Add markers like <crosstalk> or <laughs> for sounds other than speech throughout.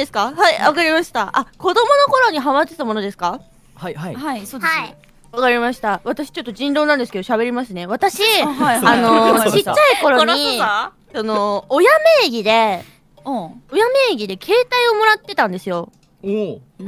ですかはい、わかりました。あ、子供の頃にハマってたものですかはい、はい。はい、そうです。はいわかりました。私ちょっと人狼なんですけど喋りますね。私、あはい、あの、<laughs> ちっちゃい頃に、その、親名義で、うん、親名義で携帯をもらってたんですよ。おでちっちゃ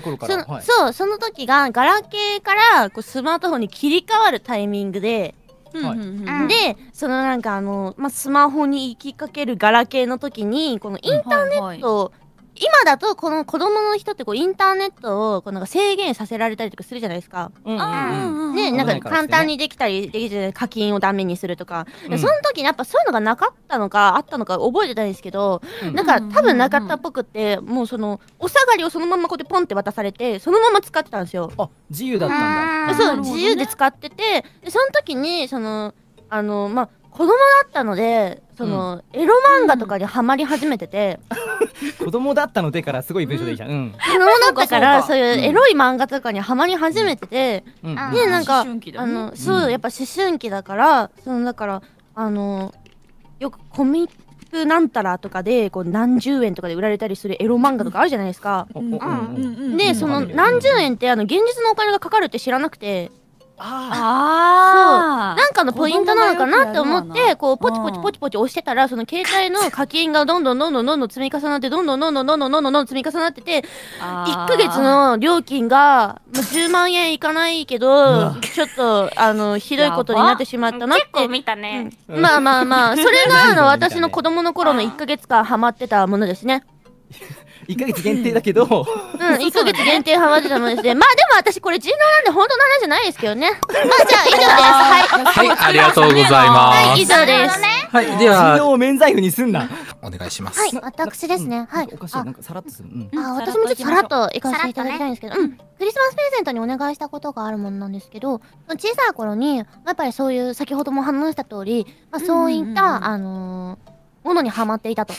その、はい、そうその時がガラケーからこうスマートフォンに切り替わるタイミングではい、でそのなんかあの、まあ、スマホに行きかけるガラケーの時にこのインターネット、うんはいはい今だとこの子供の人ってこうインターネットをこうなんか制限させられたりとかするじゃないですか。うんうんね、なんか簡単にできたりできて課金をダメにするとか、うん、その時やっぱそういうのがなかったのかあったのか覚えてないですけど、うん、なんか多分なかったっぽくって、もうそのお下がりをそのままこうやってポンって渡されてそのまま使ってたんですよ。あ自由だったんだ。そう、ね、自由で使っててその時にそのあのまあ子供だったのでその、うん、エロ漫画とかにハマり始めてて、<laughs> 子供だったのでからすごい文章でいいじゃん、うん、子供だったからそういうエロい漫画とかにはまり始めてて、うん、なんか、ね、あのそうやっぱ思春期だからそのだからあのよくコミックなんたらとかでこう何十円とかで売られたりするエロ漫画とかあるじゃないですか。でその何十円ってあの現実のお金がかかるって知らなくて。ああなんかのポイントなのかなって思ってこうポチポチポチポチ押してたらその携帯の課金がどんどんどんどんどん積み重なってどんどんどんどんどんどんどんどん積み重なってて1か月の料金が10万円いかないけどちょっとあのひどいことになってしまったなって結見たね、まあまあまあそれがあの私の子供の頃の1か月間ハマってたものですね1か月限定だけど、うん、1月限定ハマってたもんですね。まあでも私これ人狼なんで本当の話じゃないですけどね。<laughs> まあじゃあ以上です。はい。はい、ありがとうございます。はい、以上です。はい、では。人狼免罪符にすんな。お願いします。はい、私ですね。はい。おかしい、なんかさらっとする。うん、あ、私もちょっとさらっと行かせていただきたいんですけど、ね、うん。クリスマスプレゼントにお願いしたことがあるものなんですけど、小さい頃に、やっぱりそういう、先ほども話した通り、まあそういった、あのー、ものにはまっていたと。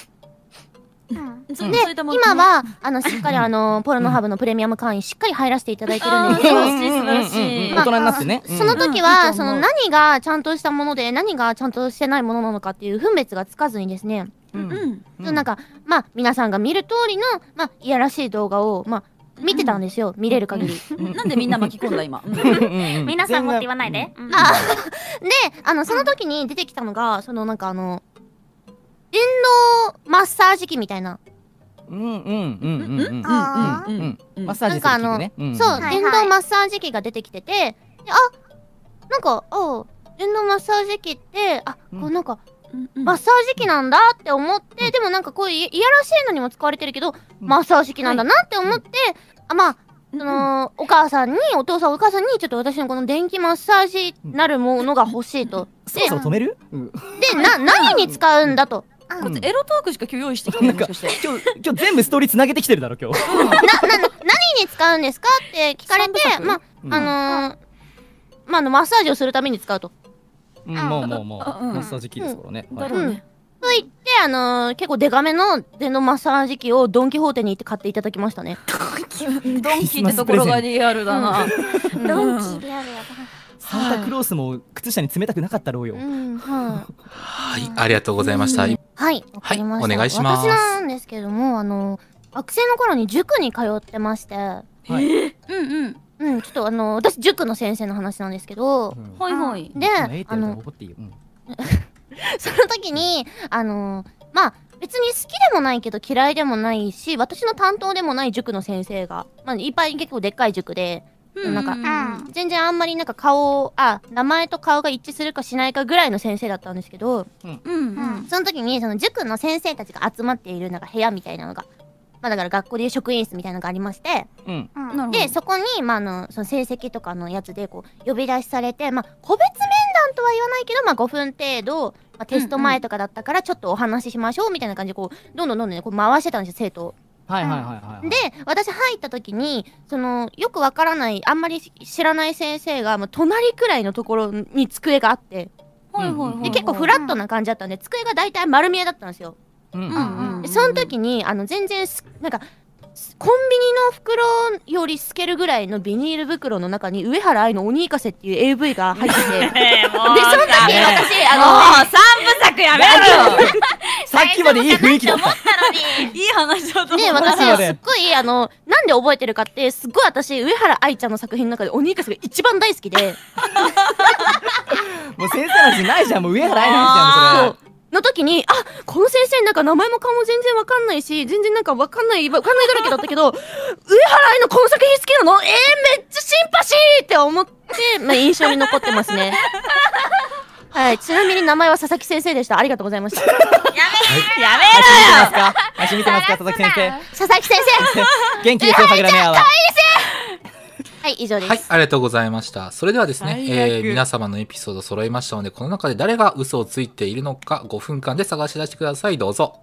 うん、で、うん、今は、あの、しっかりあの、ポルノハブのプレミアム会員しっかり入らせていただいてるんですけど、大人になってね。その時は、その何がちゃんとしたもので、何がちゃんとしてないものなのかっていう分別がつかずにですね、うん。うん、なんか、まあ、皆さんが見る通りの、まあ、いやらしい動画を、まあ、見てたんですよ、見れる限り。なんでみんな巻き込んだ今。皆さんもって言わないで。で、あの、その時に出てきたのが、そのなんかあの、電動マッサージ機みたいな。うんうんうんうんんマッサージね。そう電動マッサージ機が出てきてて、あなんかあ電動マッサージ機ってあこうなんか。マッサージ機なんだって思って、でもなんかこういういやらしいのにも使われてるけど、マッサージ機なんだなって思って、あまあその、お母さんにお父さんお母さんにちょっと私のこの電気マッサージなるものが欲しいと。で、でな何に使うんだと。エロトークしか今日用意してきてない今日今日全部ストーリーつなげてきてるだろ今日なな何に使うんですかって聞かれてまあ、あのー、まあのマッサージをするために使うと、うん、もうもうもうマッサージ機ですからね、うん、い、うんと言ってあのー、結構デカめの電動マッサージ機をドン・キホーテに行って買っていただきましたねドンキってところがリアルだな、ドンキリアルだなサンタクロースも靴下に冷たくなかったろうよ。うん、はい、ありがとうございました。はい、わかりました、はい、お願いします私なんですけどもあの学生の頃に塾に通ってまして、はい、えー、うんうんうん、ちょっとあの私塾の先生の話なんですけど、うん、はいはいで、あの <laughs> その時にあのまあ別に好きでもないけど嫌いでもないし私の担当でもない塾の先生が、まあ、いっぱい結構でっかい塾でうん、なんか、全然あんまりなんか顔あ名前と顔が一致するかしないかぐらいの先生だったんですけど、うんうん、その時にその塾の先生たちが集まっているなんか部屋みたいなのが、まあ、だから学校でいう職員室みたいなのがありまして、でそこに、まあ、あのその成績とかのやつでこう呼び出しされて、まあ、個別面談とは言わないけど、まあ、5分程度、まあ、テスト前とかだったからちょっとお話ししましょうみたいな感じでこうどんどんどんどん、ね、こう回してたんですよ生徒を。はいはいはい、はい、で私入った時にそのよくわからないあんまり知らない先生がもう隣くらいのところに机があって、はいはいはいで結構フラットな感じだったんで、机が大体丸見えだったんですよ。うんうんうん、でその時にあの全然なんかコンビニの袋より透けるぐらいのビニール袋の中に上原愛の鬼いかせっていう AV が入ってて <laughs> でその時私あのもう三部作やめろさっきまでいい雰囲気だったいい話だと思った <laughs> 私すっごいあのなんで覚えてるかってすっごい私上原愛ちゃんの作品の中で鬼イカスが一番大好きで <laughs> もう先生の話ないじゃんもう上原愛なんじゃんそれの時にあこの先生なんか名前も顔も全然わかんないし全然なんかわかんないわかんないだらけだったけど上原愛のこの作品好きなのえー、めっちゃシンパシーって思って、まあ、印象に残ってますねはい、ちなみに名前は佐々木先生でした。ありがとうございました。やめやめろよ。足見てますか、佐々木先生。佐々木先生。元気ですよ、桜宮は。はい、以上です。はい、ありがとうございました。それではですね、えー、皆様のエピソード揃いましたので、この中で誰が嘘をついているのか、5分間で探し出してください。どうぞ。